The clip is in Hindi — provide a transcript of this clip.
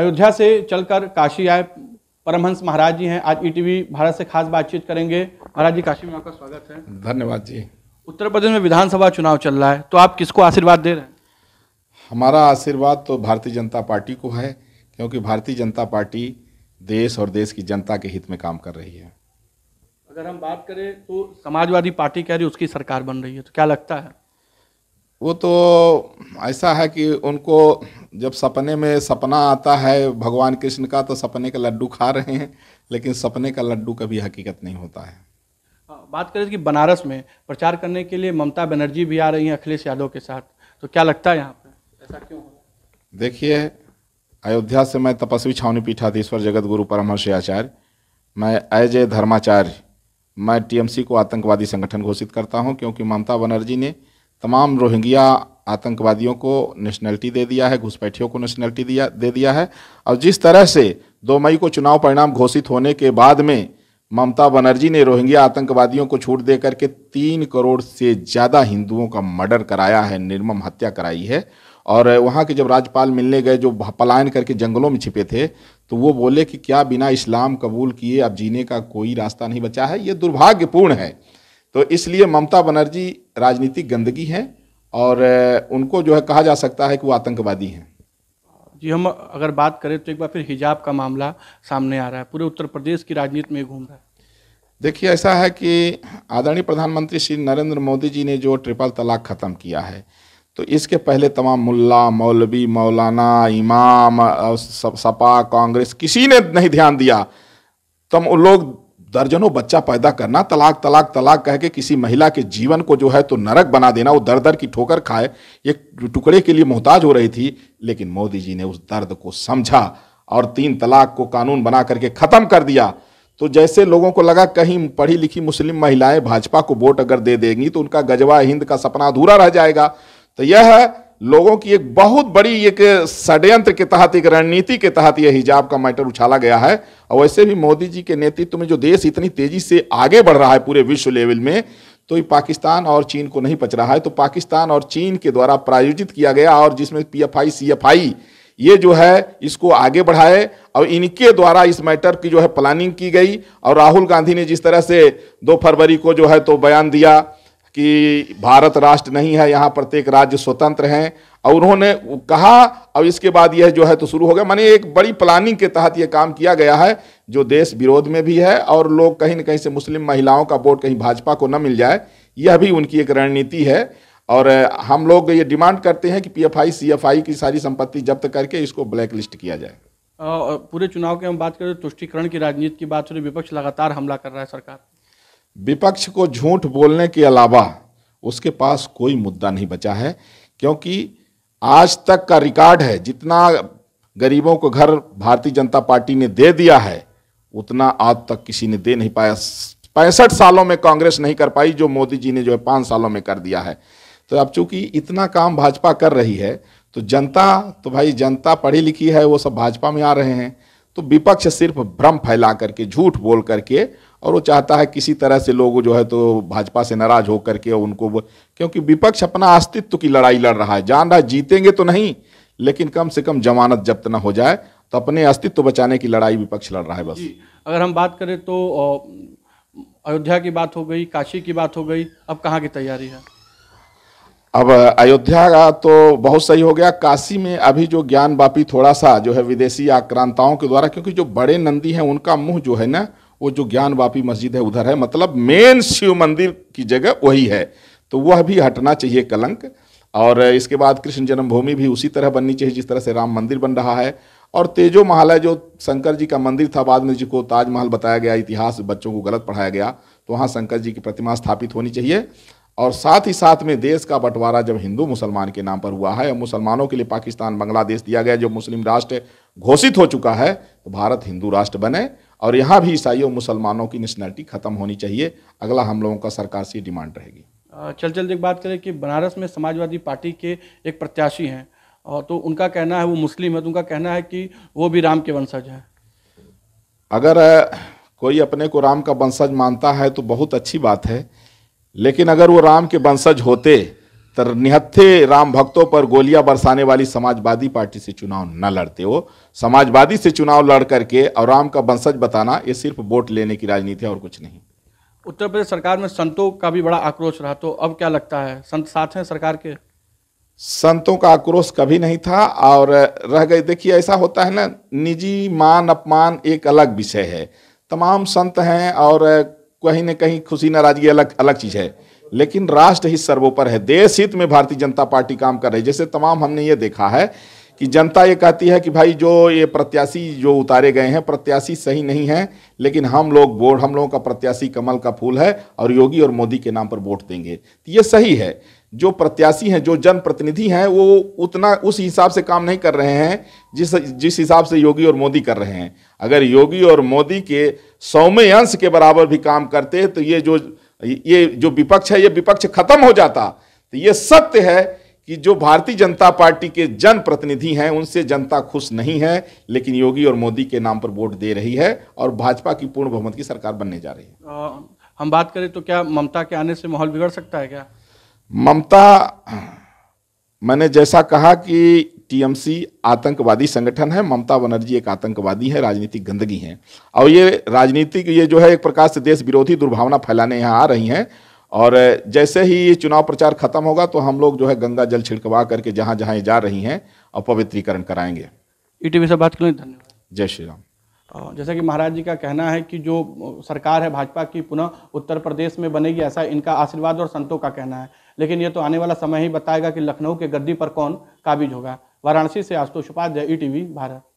अयोध्या से चलकर काशी आए परमहंस महाराज जी हैं आज ईटीवी e भारत से खास बातचीत करेंगे महाराज जी काशी में आपका स्वागत है धन्यवाद जी उत्तर प्रदेश में विधानसभा चुनाव चल रहा है तो आप किसको आशीर्वाद दे रहे हैं हमारा आशीर्वाद तो भारतीय जनता पार्टी को है क्योंकि भारतीय जनता पार्टी देश और देश की जनता के हित में काम कर रही है अगर हम बात करें तो समाजवादी पार्टी कह रही उसकी सरकार बन रही है तो क्या लगता है वो तो ऐसा है कि उनको जब सपने में सपना आता है भगवान कृष्ण का तो सपने का लड्डू खा रहे हैं लेकिन सपने का लड्डू कभी हकीकत नहीं होता है हाँ, बात करें कि बनारस में प्रचार करने के लिए ममता बनर्जी भी आ रही हैं अखिलेश यादव के साथ तो क्या लगता है यहाँ पर ऐसा क्यों देखिए अयोध्या से मैं तपस्वी छावनी पीठाधीश्वर जगत गुरु परमहर्ष आचार्य मैं एज ए धर्माचार्य मैं टीएमसी को आतंकवादी संगठन घोषित करता हूं क्योंकि ममता बनर्जी ने तमाम रोहिंग्या आतंकवादियों को नेशनलिटी दे दिया है घुसपैठियों को नेशनलिटी दिया दे दिया है और जिस तरह से दो मई को चुनाव परिणाम घोषित होने के बाद में ममता बनर्जी ने रोहिंग्या आतंकवादियों को छूट दे करके तीन करोड़ से ज़्यादा हिंदुओं का मर्डर कराया है निर्मम हत्या कराई है और वहाँ के जब राज्यपाल मिलने गए जो पलायन करके जंगलों में छिपे थे तो वो बोले कि क्या बिना इस्लाम कबूल किए अब जीने का कोई रास्ता नहीं बचा है ये दुर्भाग्यपूर्ण है तो इसलिए ममता बनर्जी राजनीतिक गंदगी है और उनको जो है कहा जा सकता है कि वो आतंकवादी हैं जी हम अगर बात करें तो एक बार फिर हिजाब का मामला सामने आ रहा है पूरे उत्तर प्रदेश की राजनीति में घूम रहा है देखिए ऐसा है कि आदरणीय प्रधानमंत्री श्री नरेंद्र मोदी जी ने जो ट्रिपल तलाक ख़त्म किया है तो इसके पहले तमाम मुल्ला मौलवी मौलाना इमाम सपा कांग्रेस किसी ने नहीं ध्यान दिया तम लोग दर्जनों बच्चा पैदा करना तलाक तलाक तलाक कह के किसी महिला के जीवन को जो है तो नरक बना देना वो दर दर की ठोकर खाए एक टुकड़े के लिए मोहताज हो रही थी लेकिन मोदी जी ने उस दर्द को समझा और तीन तलाक को कानून बना करके ख़त्म कर दिया तो जैसे लोगों को लगा कहीं पढ़ी लिखी मुस्लिम महिलाएं भाजपा को वोट अगर दे देंगी तो उनका गजवा हिंद का सपना अधूरा रह जाएगा तो यह है लोगों की एक बहुत बड़ी एक षड्यंत्र के तहत एक रणनीति के तहत यह हिजाब का मैटर उछाला गया है और वैसे भी मोदी जी के नेतृत्व में जो देश इतनी तेजी से आगे बढ़ रहा है पूरे विश्व लेवल में तो ये पाकिस्तान और चीन को नहीं पच रहा है तो पाकिस्तान और चीन के द्वारा प्रायोजित किया गया और जिसमें P F I C F I ये जो है इसको आगे बढ़ाए और इनके द्वारा इस मैटर की जो है प्लानिंग की गई और राहुल गांधी ने जिस तरह से दो फरवरी को जो है तो बयान दिया कि भारत राष्ट्र नहीं है यहाँ प्रत्येक राज्य स्वतंत्र हैं और उन्होंने कहा अब इसके बाद यह जो है तो शुरू हो गया मैंने एक बड़ी प्लानिंग के तहत यह काम किया गया है जो देश विरोध में भी है और लोग कहीं ना कहीं से मुस्लिम महिलाओं का वोट कहीं भाजपा को न मिल जाए यह भी उनकी एक रणनीति है और हम लोग ये डिमांड करते हैं कि पीएफआई सीएफआई की सारी संपत्ति जब्त करके इसको ब्लैक लिस्ट किया जाए पूरे चुनाव के हम बात करें तो तुष्टिकरण की राजनीति की बात हो रही विपक्ष लगातार हमला कर रहा है सरकार विपक्ष को झूठ बोलने के अलावा उसके पास कोई मुद्दा नहीं बचा है क्योंकि आज तक का रिकॉर्ड है जितना गरीबों को घर भारतीय जनता पार्टी ने दे दिया है उतना आज तक किसी ने दे नहीं पाया पैंसठ सालों में कांग्रेस नहीं कर पाई जो मोदी जी ने जो है पाँच सालों में कर दिया है तो अब चूंकि इतना काम भाजपा कर रही है तो जनता तो भाई जनता पढ़ी लिखी है वो सब भाजपा में आ रहे हैं तो विपक्ष सिर्फ भ्रम फैला करके झूठ बोल करके और वो चाहता है किसी तरह से लोग जो है तो भाजपा से नाराज होकर के उनको क्योंकि विपक्ष अपना अस्तित्व की लड़ाई लड़ रहा है जान रहा है जीतेंगे तो नहीं लेकिन कम से कम जमानत जब्त ना हो जाए तो अपने अस्तित्व बचाने की लड़ाई विपक्ष लड़ रहा है बस अगर हम बात करें तो अयोध्या की बात हो गई काशी की बात हो गई अब कहाँ की तैयारी है अब अयोध्या का तो बहुत सही हो गया काशी में अभी जो ज्ञान बापी थोड़ा सा जो है विदेशी आक्रांताओं के द्वारा क्योंकि जो बड़े नंदी हैं उनका मुंह जो है ना वो जो ज्ञान वापी मस्जिद है उधर है मतलब मेन शिव मंदिर की जगह वही है तो वह भी हटना चाहिए कलंक और इसके बाद कृष्ण जन्मभूमि भी उसी तरह बननी चाहिए जिस तरह से राम मंदिर बन रहा है और तेजो है जो शंकर जी का मंदिर था बाद में जिसको ताजमहल बताया गया इतिहास बच्चों को गलत पढ़ाया गया तो वहाँ शंकर जी की प्रतिमा स्थापित होनी चाहिए और साथ ही साथ में देश का बंटवारा जब हिंदू मुसलमान के नाम पर हुआ है और मुसलमानों के लिए पाकिस्तान बांग्लादेश दिया गया जो मुस्लिम राष्ट्र घोषित हो चुका है तो भारत हिंदू राष्ट्र बने और यहाँ भी ईसाइयों मुसलमानों की नेशनैलिटी खत्म होनी चाहिए अगला हम लोगों का सरकार से डिमांड रहेगी चल चल एक बात करें कि बनारस में समाजवादी पार्टी के एक प्रत्याशी हैं और तो उनका कहना है वो मुस्लिम है तो उनका कहना है कि वो भी राम के वंशज हैं अगर कोई अपने को राम का वंशज मानता है तो बहुत अच्छी बात है लेकिन अगर वो राम के वंशज होते तर निहत्थे राम भक्तों पर गोलियां बरसाने वाली समाजवादी पार्टी से चुनाव न लड़ते हो समाजवादी से चुनाव लड़ करके और राम का वंशज बताना ये सिर्फ वोट लेने की राजनीति है और कुछ नहीं उत्तर प्रदेश सरकार में संतों का भी बड़ा आक्रोश रहा तो अब क्या लगता है संत साथ हैं सरकार के संतों का आक्रोश कभी नहीं था और रह गए देखिए ऐसा होता है ना निजी मान अपमान एक अलग विषय है तमाम संत हैं और कहीं ना कहीं खुशी नाराजगी अलग अलग चीज़ है लेकिन राष्ट्र ही सर्वोपर है देश हित में भारतीय जनता पार्टी काम कर रही है जैसे तमाम हमने ये देखा है कि जनता ये कहती है कि भाई जो ये प्रत्याशी जो उतारे गए हैं प्रत्याशी सही नहीं है लेकिन हम लोग वोट हम लोगों का प्रत्याशी कमल का फूल है और योगी और मोदी के नाम पर वोट देंगे तो ये सही है जो प्रत्याशी हैं जो जनप्रतिनिधि हैं वो उतना उस हिसाब से काम नहीं कर रहे हैं जिस जिस हिसाब से योगी और मोदी कर रहे हैं अगर योगी और मोदी के सौम्य अंश के बराबर भी काम करते तो ये जो ये जो विपक्ष है ये विपक्ष खत्म हो जाता तो ये सत्य है कि जो भारतीय जनता पार्टी के जनप्रतिनिधि हैं उनसे जनता खुश नहीं है लेकिन योगी और मोदी के नाम पर वोट दे रही है और भाजपा की पूर्ण बहुमत की सरकार बनने जा रही है आ, हम बात करें तो क्या ममता के आने से माहौल बिगड़ सकता है क्या ममता मैंने जैसा कहा कि टीएमसी आतंकवादी संगठन है ममता बनर्जी एक आतंकवादी है राजनीतिक गंदगी है और ये राजनीतिक ये जो है एक प्रकार से देश विरोधी दुर्भावना फैलाने यहाँ आ रही हैं और जैसे ही ये चुनाव प्रचार खत्म होगा तो हम लोग जो है गंगा जल छिड़कवा करके जहाँ जहाँ ये जा रही हैं और पवित्रीकरण कराएंगे ई टी से बात करें धन्यवाद जय श्री राम जैसा कि महाराज जी का कहना है कि जो सरकार है भाजपा की पुनः उत्तर प्रदेश में बनेगी ऐसा इनका आशीर्वाद और संतों का कहना है लेकिन ये तो आने वाला समय ही बताएगा कि लखनऊ के गद्दी पर कौन काबिज होगा वाराणसी से आशुतोष उपाध्याय ई e भारत